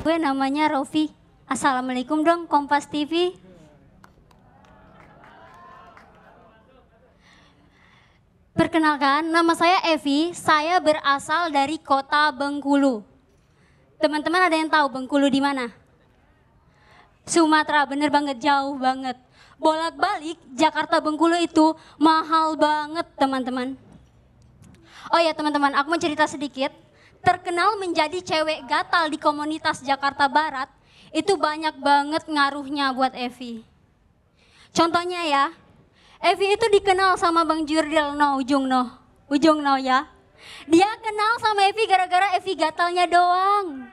Gue namanya Rofi. Assalamualaikum dong Kompas TV. Perkenalkan, nama saya Evi. Saya berasal dari kota Bengkulu. Teman-teman ada yang tahu Bengkulu di mana? Sumatera, bener banget, jauh banget. Bolak-balik Jakarta Bengkulu itu mahal banget, teman-teman. Oh ya, teman-teman, aku mau cerita sedikit terkenal menjadi cewek gatal di komunitas Jakarta Barat, itu banyak banget ngaruhnya buat Evi. Contohnya ya, Evi itu dikenal sama Bang Jurdil no ujung no, ujung no ya. Dia kenal sama Evi gara-gara Evi gatalnya doang.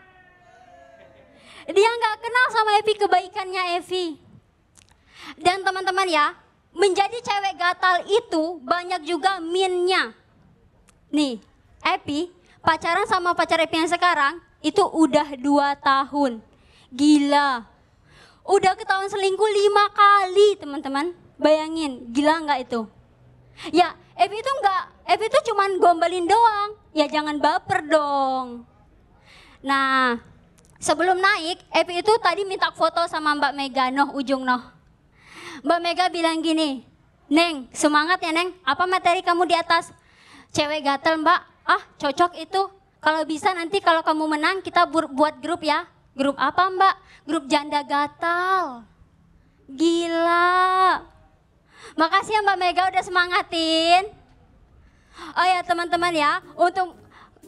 Dia nggak kenal sama Evi kebaikannya Evi. Dan teman-teman ya, menjadi cewek gatal itu banyak juga minnya. Nih, Epi pacaran sama pacar Epi yang sekarang itu udah dua tahun. Gila. Udah ketahuan selingkuh lima kali teman-teman. Bayangin, gila nggak itu? Ya, Epi itu nggak, Epi itu cuman gombalin doang. Ya jangan baper dong. Nah, sebelum naik, Epi itu tadi minta foto sama Mbak Mega, noh ujung noh. Mbak Mega bilang gini, Neng, semangat ya Neng, apa materi kamu di atas? Cewek gatel mbak, ah cocok itu. Kalau bisa nanti kalau kamu menang kita buat grup ya. Grup apa mbak? Grup janda gatal. Gila. Makasih ya Mbak Mega udah semangatin. Oh ya teman-teman ya, untuk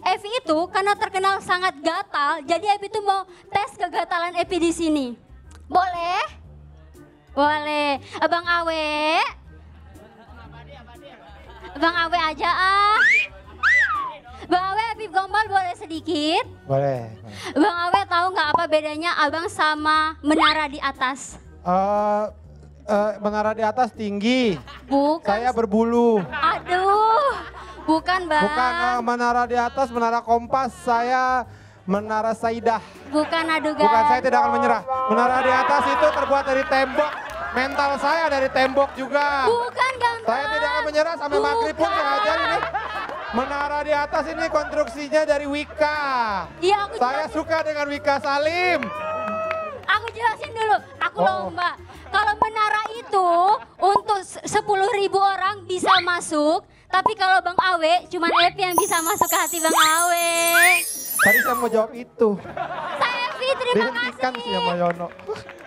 Evi itu karena terkenal sangat gatal, jadi Evi itu mau tes kegatalan Evi di sini. Boleh? Boleh. Abang Awe? Abang Awe aja ah. Gombal boleh sedikit? Boleh. Bang Awe tahu nggak apa bedanya abang sama menara di atas? Uh, uh, menara di atas tinggi. Bukan. Saya berbulu. Aduh, bukan bang. Bukan uh, menara di atas, menara kompas. Saya menara Saidah. Bukan aduh guys. Bukan saya tidak akan menyerah. Menara di atas itu terbuat dari tembok. Mental saya dari tembok juga. Bukan ganteng. Saya tidak akan menyerah sampai maghrib pun sengaja ini Menara di atas ini konstruksinya dari Wika. Iya, aku Saya suka dengan Wika Salim. Aku jelasin dulu, aku oh. lomba. Kalau menara itu untuk 10 ribu orang bisa masuk, tapi kalau Bang Awe, cuma Epi yang bisa masuk ke hati Bang Awe. Tadi saya mau jawab itu. Saya Fitri, terima kasih. sih sama Yono.